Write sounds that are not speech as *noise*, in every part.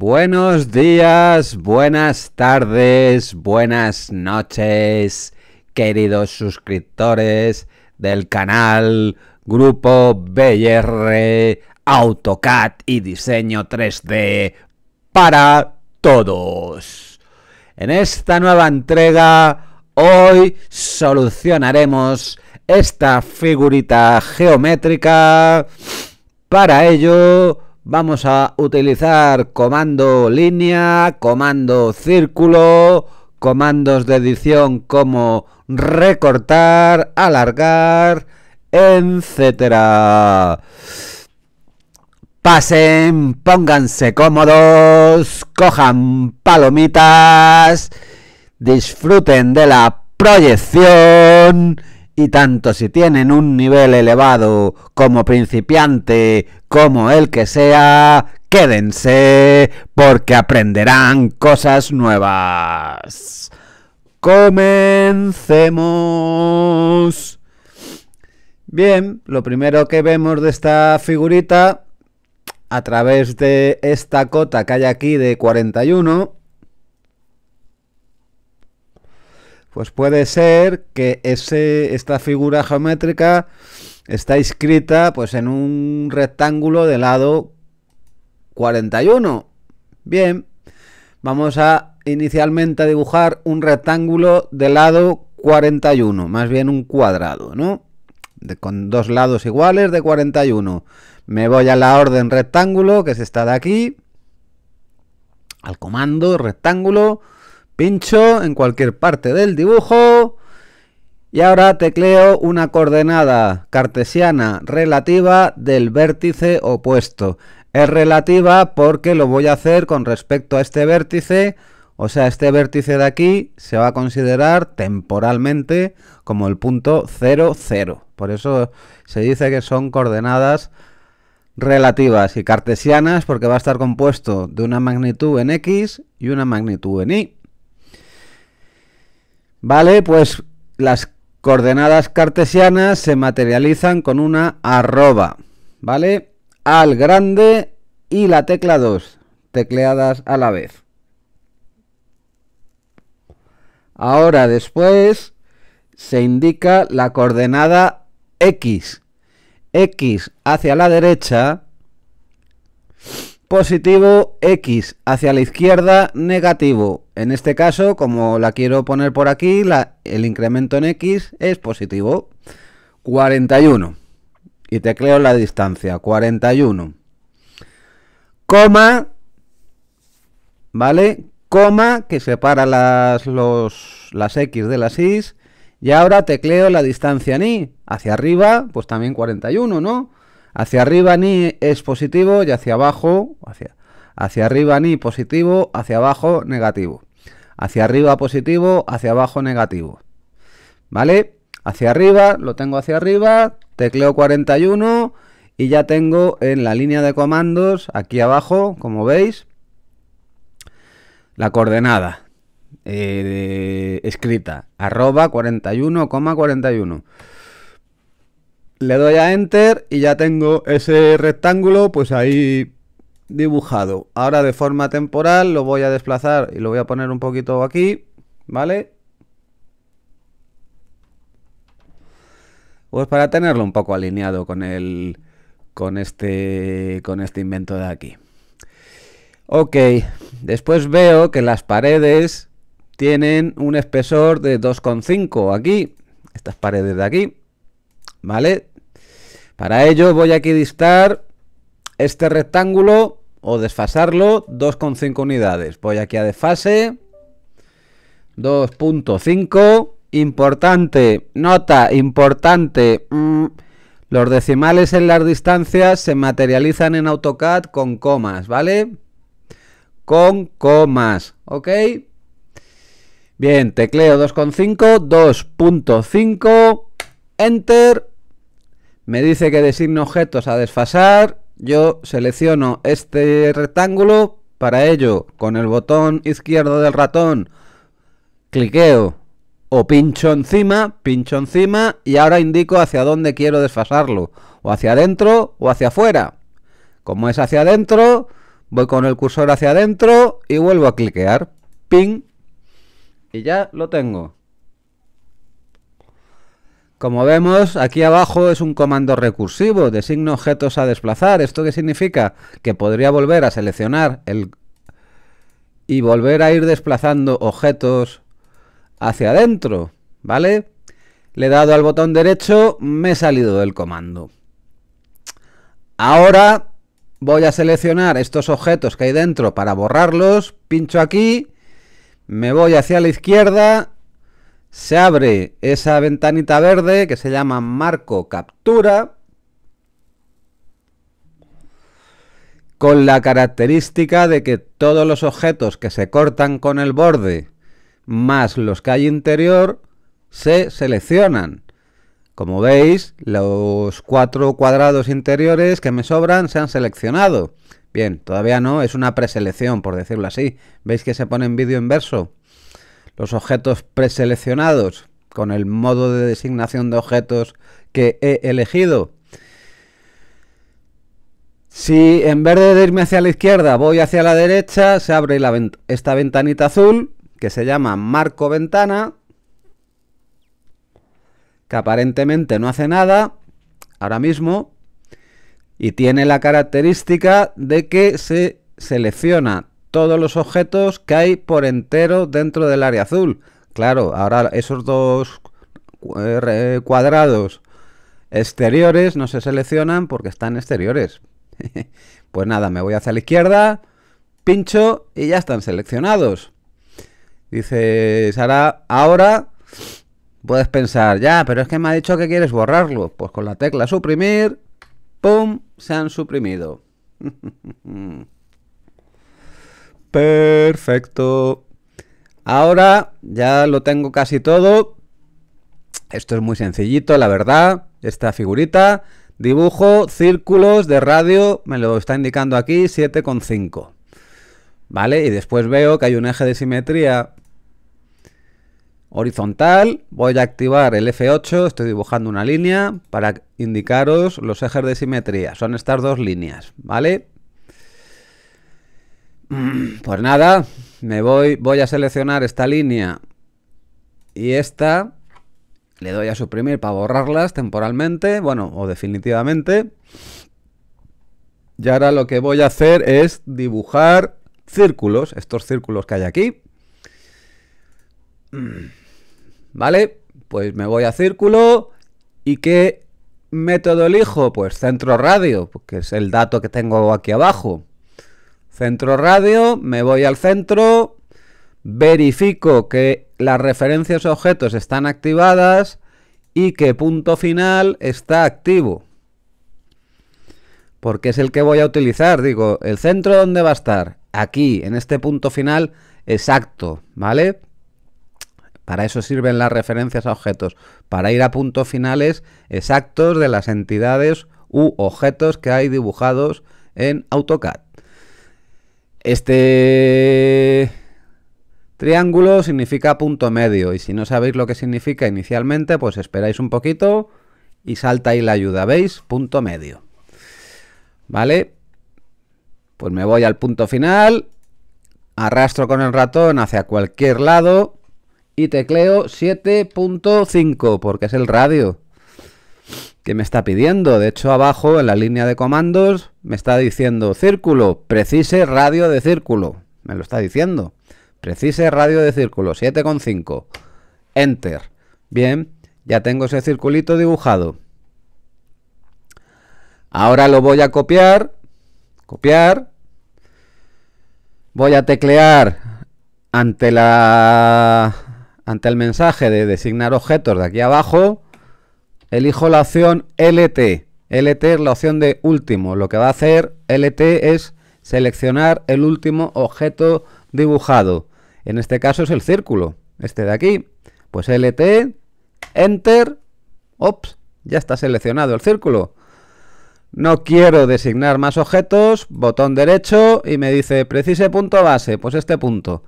Buenos días, buenas tardes, buenas noches, queridos suscriptores del canal Grupo BR AutoCAD y Diseño 3D para todos. En esta nueva entrega, hoy solucionaremos esta figurita geométrica. Para ello, vamos a utilizar comando línea, comando círculo, comandos de edición como recortar, alargar, etcétera. Pasen, pónganse cómodos, cojan palomitas, disfruten de la proyección y tanto si tienen un nivel elevado como principiante, como el que sea, quédense porque aprenderán cosas nuevas. Comencemos. Bien, lo primero que vemos de esta figurita, a través de esta cota que hay aquí de 41, pues puede ser que ese, esta figura geométrica está inscrita pues en un rectángulo de lado 41. Bien, vamos a inicialmente a dibujar un rectángulo de lado 41, más bien un cuadrado, ¿no? De, con dos lados iguales de 41. Me voy a la orden rectángulo, que es esta de aquí, al comando rectángulo, Pincho en cualquier parte del dibujo y ahora tecleo una coordenada cartesiana relativa del vértice opuesto. Es relativa porque lo voy a hacer con respecto a este vértice, o sea, este vértice de aquí se va a considerar temporalmente como el punto 0, 0. Por eso se dice que son coordenadas relativas y cartesianas porque va a estar compuesto de una magnitud en X y una magnitud en Y. Vale, pues las coordenadas cartesianas se materializan con una arroba, ¿vale? Al grande y la tecla 2, tecleadas a la vez. Ahora después se indica la coordenada x. x hacia la derecha, positivo, x hacia la izquierda, negativo. En este caso, como la quiero poner por aquí, el incremento en x es positivo. 41. Y tecleo la distancia. 41. Coma. ¿Vale? Coma que separa las, las x de las y. Y ahora tecleo la distancia ni Hacia arriba, pues también 41, ¿no? Hacia arriba ni es positivo y hacia abajo, hacia, hacia arriba ni positivo, hacia abajo negativo. Hacia arriba positivo, hacia abajo negativo. ¿Vale? Hacia arriba, lo tengo hacia arriba, tecleo 41 y ya tengo en la línea de comandos, aquí abajo, como veis, la coordenada eh, escrita, arroba 41,41. Le doy a Enter y ya tengo ese rectángulo, pues ahí dibujado. Ahora de forma temporal lo voy a desplazar y lo voy a poner un poquito aquí, ¿vale? Pues para tenerlo un poco alineado con el con este con este invento de aquí. Ok, después veo que las paredes tienen un espesor de 2,5 aquí, estas paredes de aquí, ¿vale? Para ello voy aquí a distar este rectángulo o desfasarlo 2,5 unidades. Voy aquí a desfase. 2.5. Importante, nota importante. Mm. Los decimales en las distancias se materializan en AutoCAD con comas, ¿vale? Con comas, ¿ok? Bien, tecleo 2.5, 2.5, enter. Me dice que designe objetos a desfasar yo selecciono este rectángulo, para ello con el botón izquierdo del ratón cliqueo o pincho encima, pincho encima y ahora indico hacia dónde quiero desfasarlo, o hacia adentro o hacia afuera. Como es hacia adentro, voy con el cursor hacia adentro y vuelvo a cliquear, pin y ya lo tengo. Como vemos, aquí abajo es un comando recursivo, Designo objetos a desplazar. ¿Esto qué significa? Que podría volver a seleccionar el y volver a ir desplazando objetos hacia adentro, ¿vale? Le he dado al botón derecho, me he salido del comando. Ahora voy a seleccionar estos objetos que hay dentro para borrarlos, pincho aquí, me voy hacia la izquierda se abre esa ventanita verde que se llama marco captura con la característica de que todos los objetos que se cortan con el borde más los que hay interior se seleccionan. Como veis, los cuatro cuadrados interiores que me sobran se han seleccionado. Bien, todavía no, es una preselección, por decirlo así. ¿Veis que se pone en vídeo inverso? Los objetos preseleccionados con el modo de designación de objetos que he elegido. Si en vez de irme hacia la izquierda voy hacia la derecha, se abre esta ventanita azul que se llama marco ventana, que aparentemente no hace nada ahora mismo y tiene la característica de que se selecciona todos los objetos que hay por entero dentro del área azul. Claro, ahora esos dos eh, cuadrados exteriores no se seleccionan porque están exteriores. *laughs* pues nada, me voy hacia la izquierda, pincho y ya están seleccionados. Dice Sara, ahora puedes pensar, ya, pero es que me ha dicho que quieres borrarlo. Pues con la tecla suprimir, ¡pum! Se han suprimido. *laughs* Perfecto. Ahora ya lo tengo casi todo. Esto es muy sencillito, la verdad. Esta figurita. Dibujo, círculos de radio, me lo está indicando aquí, 7,5. ¿Vale? Y después veo que hay un eje de simetría horizontal. Voy a activar el F8, estoy dibujando una línea para indicaros los ejes de simetría. Son estas dos líneas, ¿vale? *clears throat* Pues nada, me voy, voy a seleccionar esta línea y esta. Le doy a suprimir para borrarlas temporalmente, bueno, o definitivamente. Y ahora lo que voy a hacer es dibujar círculos, estos círculos que hay aquí. *clears throat* ¿Vale? Pues me voy a círculo y ¿qué método elijo? Pues centro radio, que es el dato que tengo aquí abajo. Centro radio, me voy al centro, verifico que las referencias a objetos están activadas y que punto final está activo. Porque es el que voy a utilizar, digo, el centro donde va a estar, aquí, en este punto final exacto, ¿vale? Para eso sirven las referencias a objetos, para ir a puntos finales exactos de las entidades u objetos que hay dibujados en AutoCAD. Este triángulo significa punto medio y si no sabéis lo que significa inicialmente, pues esperáis un poquito y salta ahí la ayuda, ¿veis? Punto medio. ¿Vale? Pues me voy al punto final, arrastro con el ratón hacia cualquier lado y tecleo 7.5 porque es el radio me está pidiendo. De hecho, abajo en la línea de comandos me está diciendo círculo, precise radio de círculo. Me lo está diciendo. Precise radio de círculo, 7,5. Enter. Bien, ya tengo ese circulito dibujado. Ahora lo voy a copiar. Copiar. Voy a teclear ante la ante el mensaje de designar objetos de aquí abajo elijo la opción LT. LT es la opción de último. Lo que va a hacer LT es seleccionar el último objeto dibujado. En este caso es el círculo, este de aquí. Pues LT, Enter, ops, ya está seleccionado el círculo. No quiero designar más objetos, botón derecho y me dice precise punto base, pues este punto.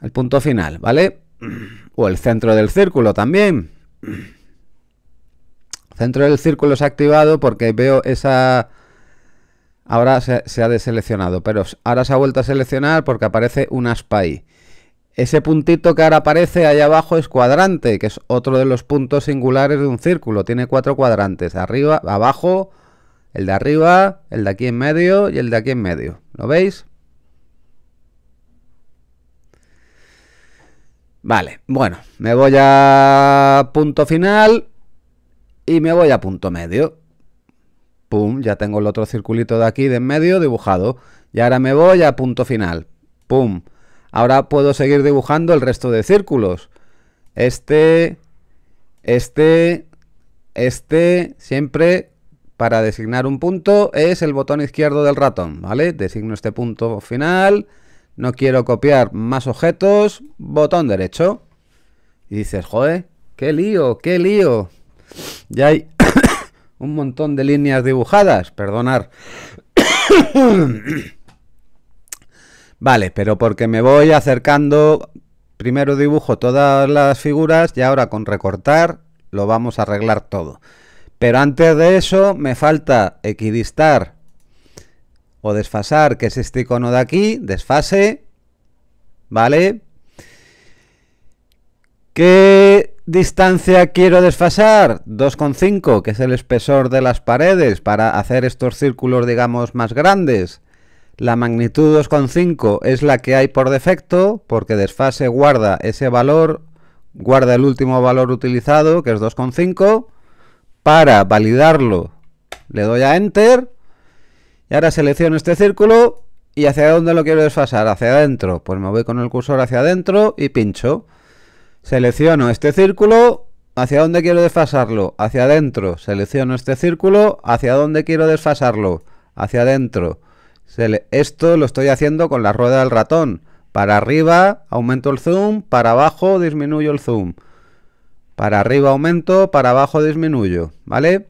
El punto final, ¿vale? *clears throat* O el centro del círculo también. *clears throat* Dentro del círculo se ha activado porque veo esa... Ahora se, se ha deseleccionado, pero ahora se ha vuelto a seleccionar porque aparece un aspa ahí. Ese puntito que ahora aparece allá abajo es cuadrante, que es otro de los puntos singulares de un círculo. Tiene cuatro cuadrantes, arriba, abajo, el de arriba, el de aquí en medio y el de aquí en medio. ¿Lo veis? Vale, bueno, me voy a punto final y me voy a punto medio. Pum, ya tengo el otro circulito de aquí de en medio dibujado. Y ahora me voy a punto final. Pum. Ahora puedo seguir dibujando el resto de círculos. Este, este, este, siempre para designar un punto es el botón izquierdo del ratón, ¿vale? Designo este punto final, no quiero copiar más objetos, botón derecho. Y dices, joder, qué lío, qué lío. Ya hay *coughs* un montón de líneas dibujadas, perdonar. *coughs* vale, pero porque me voy acercando, primero dibujo todas las figuras y ahora con recortar lo vamos a arreglar todo. Pero antes de eso me falta equidistar o desfasar, que es este icono de aquí, desfase, ¿vale? Que distancia quiero desfasar? 2,5, que es el espesor de las paredes para hacer estos círculos, digamos, más grandes. La magnitud 2,5 es la que hay por defecto, porque desfase guarda ese valor, guarda el último valor utilizado, que es 2,5. Para validarlo, le doy a Enter. Y ahora selecciono este círculo. ¿Y hacia dónde lo quiero desfasar? Hacia adentro. Pues me voy con el cursor hacia adentro y pincho. Selecciono este círculo, ¿hacia dónde quiero desfasarlo? Hacia adentro. Selecciono este círculo, ¿hacia dónde quiero desfasarlo? Hacia adentro. Esto lo estoy haciendo con la rueda del ratón. Para arriba aumento el zoom, para abajo disminuyo el zoom. Para arriba aumento, para abajo disminuyo, ¿vale?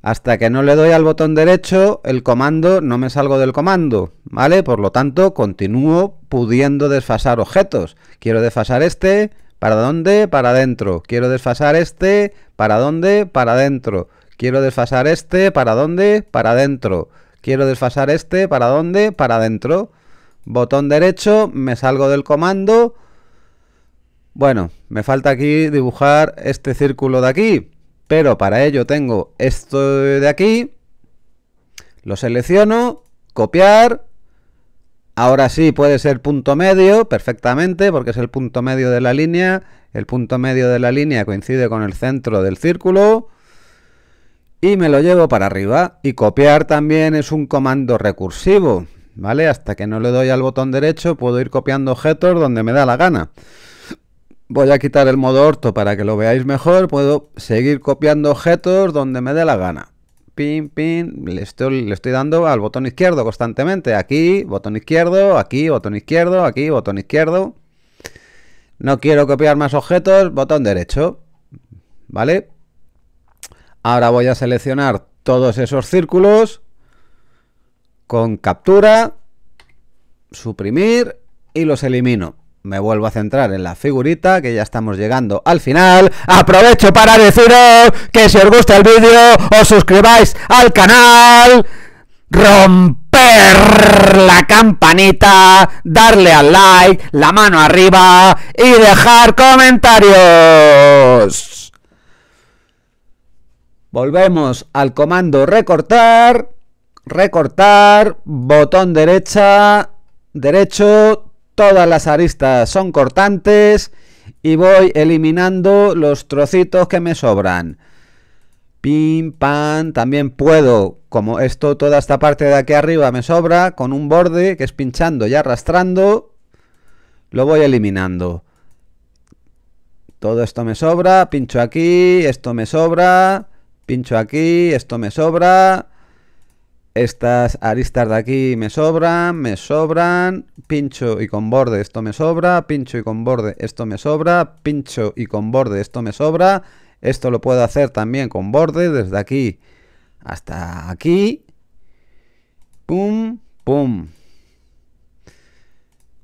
Hasta que no le doy al botón derecho, el comando no me salgo del comando, ¿vale? Por lo tanto, continúo pudiendo desfasar objetos. Quiero desfasar este, ¿Para dónde? Para adentro. Quiero desfasar este. ¿Para dónde? Para adentro. Quiero desfasar este. ¿Para dónde? Para adentro. Quiero desfasar este. ¿Para dónde? Para adentro. Botón derecho. Me salgo del comando. Bueno, me falta aquí dibujar este círculo de aquí. Pero para ello tengo esto de aquí. Lo selecciono. Copiar. Ahora sí puede ser punto medio perfectamente porque es el punto medio de la línea. El punto medio de la línea coincide con el centro del círculo. Y me lo llevo para arriba. Y copiar también es un comando recursivo. ¿Vale? Hasta que no le doy al botón derecho puedo ir copiando objetos donde me da la gana. Voy a quitar el modo orto para que lo veáis mejor. Puedo seguir copiando objetos donde me dé la gana pin, pin, le estoy, le estoy dando al botón izquierdo constantemente. Aquí, botón izquierdo, aquí, botón izquierdo, aquí, botón izquierdo. No quiero copiar más objetos, botón derecho. ¿Vale? Ahora voy a seleccionar todos esos círculos con captura, suprimir y los elimino me vuelvo a centrar en la figurita, que ya estamos llegando al final. Aprovecho para deciros que si os gusta el vídeo, os suscribáis al canal. Romper la campanita, darle al like, la mano arriba y dejar comentarios. Volvemos al comando recortar, recortar, botón derecha, derecho, todas las aristas son cortantes y voy eliminando los trocitos que me sobran. Pim, pam, también puedo, como esto, toda esta parte de aquí arriba me sobra, con un borde que es pinchando y arrastrando, lo voy eliminando. Todo esto me sobra, pincho aquí, esto me sobra, pincho aquí, esto me sobra, estas aristas de aquí me sobran, me sobran, pincho y con borde esto me sobra, pincho y con borde esto me sobra, pincho y con borde esto me sobra, esto lo puedo hacer también con borde desde aquí hasta aquí, pum, pum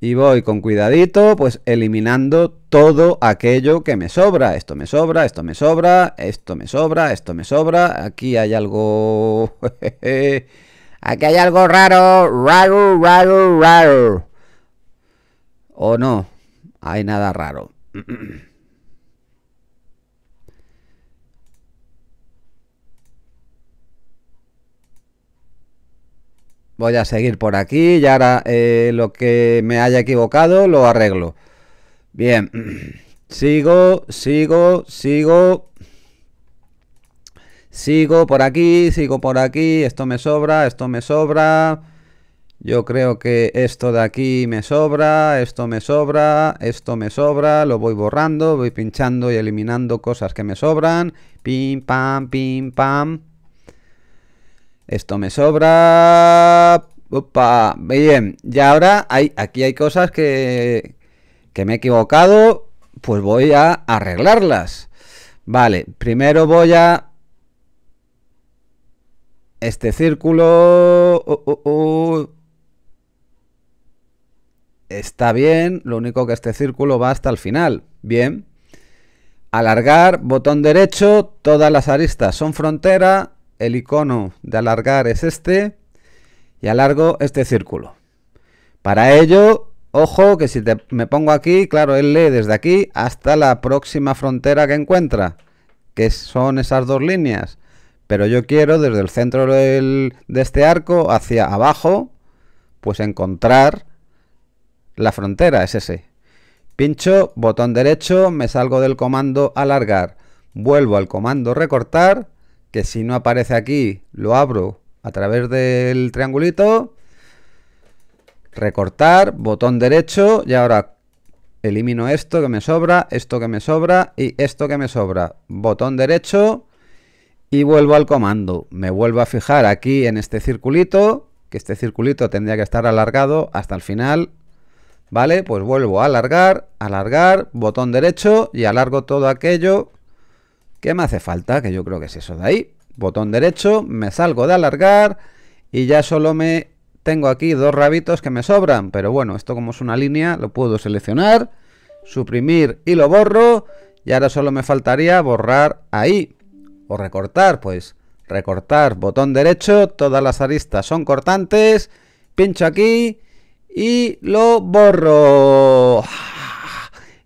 y voy con cuidadito pues eliminando todo aquello que me sobra. Esto me sobra, esto me sobra, esto me sobra, esto me sobra. Aquí hay algo... *laughs* Aquí hay algo raro, raro, raro, raro. O no, hay nada raro. *clears throat* voy a seguir por aquí y ahora eh, lo que me haya equivocado lo arreglo. Bien, *clears throat* sigo, sigo, sigo. Sigo por aquí, sigo por aquí, esto me sobra, esto me sobra. Yo creo que esto de aquí me sobra, esto me sobra, esto me sobra, lo voy borrando, voy pinchando y eliminando cosas que me sobran. Pim, pam, pim, pam. Esto me sobra. Opa, bien. Y ahora hay, aquí hay cosas que, que me he equivocado. Pues voy a arreglarlas. Vale, primero voy a... Este círculo... Oh, oh, oh. Está bien, lo único que este círculo va hasta el final. Bien. Alargar, botón derecho, todas las aristas son frontera, el icono de alargar es este y alargo este círculo. Para ello, ojo que si me pongo aquí, claro, él lee desde aquí hasta la próxima frontera que encuentra, que son esas dos líneas. Pero yo quiero desde el centro de este arco hacia abajo, pues encontrar la frontera, es ese. Pincho, botón derecho, me salgo del comando alargar, vuelvo al comando recortar que si no aparece aquí, lo abro a través del triangulito, recortar, botón derecho y ahora elimino esto que me sobra, esto que me sobra y esto que me sobra. Botón derecho y vuelvo al comando. Me vuelvo a fijar aquí en este circulito, que este circulito tendría que estar alargado hasta el final. ¿Vale? Pues vuelvo a alargar, alargar, botón derecho y alargo todo aquello ¿Qué me hace falta? Que yo creo que es eso de ahí. Botón derecho, me salgo de alargar y ya solo me tengo aquí dos rabitos que me sobran. Pero bueno, esto como es una línea, lo puedo seleccionar, suprimir y lo borro. Y ahora solo me faltaría borrar ahí. O recortar, pues recortar, botón derecho, todas las aristas son cortantes, pincho aquí y lo borro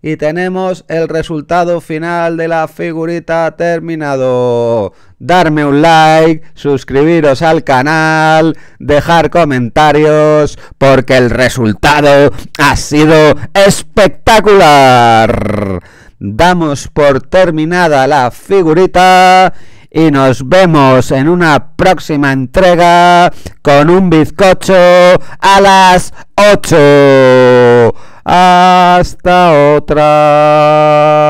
y tenemos el resultado final de la figurita terminado. Darme un like, suscribiros al canal, dejar comentarios, porque el resultado ha sido espectacular. Damos por terminada la figurita y nos vemos en una próxima entrega con un bizcocho a las 8. Hasta otra.